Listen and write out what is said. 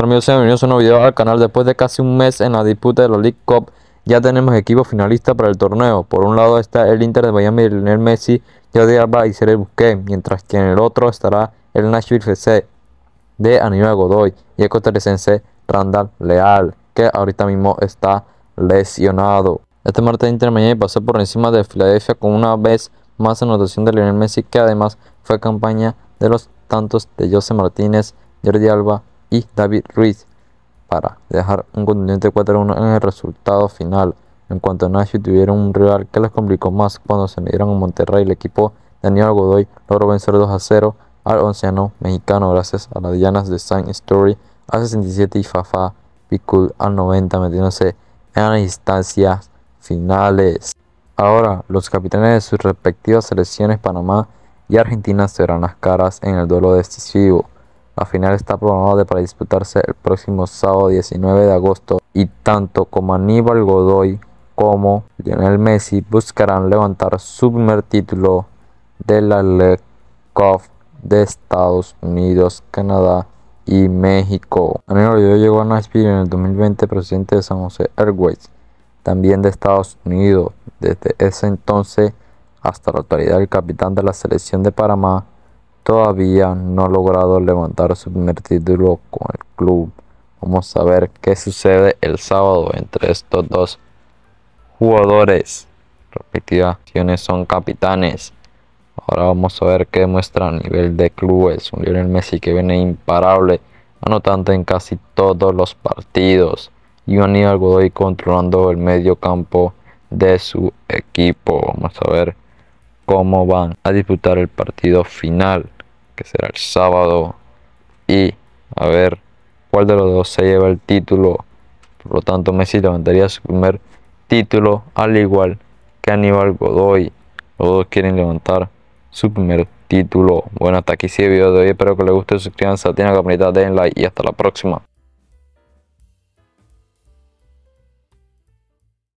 Amigos, bienvenidos a un nuevo video al canal. Después de casi un mes en la disputa de la League Cup, ya tenemos equipo finalista para el torneo. Por un lado está el Inter de Miami Lionel Messi, Jordi Alba y seré Busquets, mientras que en el otro estará el Nashville FC de Aníbal Godoy y el costarricense Randall Leal, que ahorita mismo está lesionado. Este martes Inter Miami pasó por encima de Filadelfia con una vez más anotación de Lionel Messi, que además fue campaña de los tantos de Jose Martínez, Jordi Alba y David Ruiz para dejar un contundente 4-1 en el resultado final. En cuanto a Nashville tuvieron un rival que les complicó más cuando se midieron a Monterrey. El equipo Daniel Godoy logró vencer 2-0 al onceano mexicano gracias a las llanas de Saint Story a 67 y Fafa Picul a 90 metiéndose en las instancias finales. Ahora, los capitanes de sus respectivas selecciones Panamá y Argentina serán las caras en el duelo decisivo. La final está programada para disputarse el próximo sábado 19 de agosto y tanto como Aníbal Godoy como Lionel Messi buscarán levantar su primer título de la LEC Cup de Estados Unidos, Canadá y México. Aníbal llegó a Nashville en el 2020 presidente de San José Airways, también de Estados Unidos. Desde ese entonces hasta la actualidad el capitán de la selección de Panamá todavía no ha logrado levantar su primer título con el club. Vamos a ver qué sucede el sábado entre estos dos jugadores. Repetidas acciones son capitanes. Ahora vamos a ver qué muestra a nivel de clubes. Un Lionel Messi que viene imparable, anotando en casi todos los partidos. Y un Aníbal Godoy controlando el medio campo de su equipo. Vamos a ver cómo van a disputar el partido final que será el sábado. Y a ver cuál de los dos se lleva el título. Por lo tanto, Messi levantaría su primer título, al igual que Aníbal Godoy. Los dos quieren levantar su primer título. Bueno, hasta aquí si el video de hoy. Espero que les guste, suscríbanse, tienen la campanita, den like y hasta la próxima.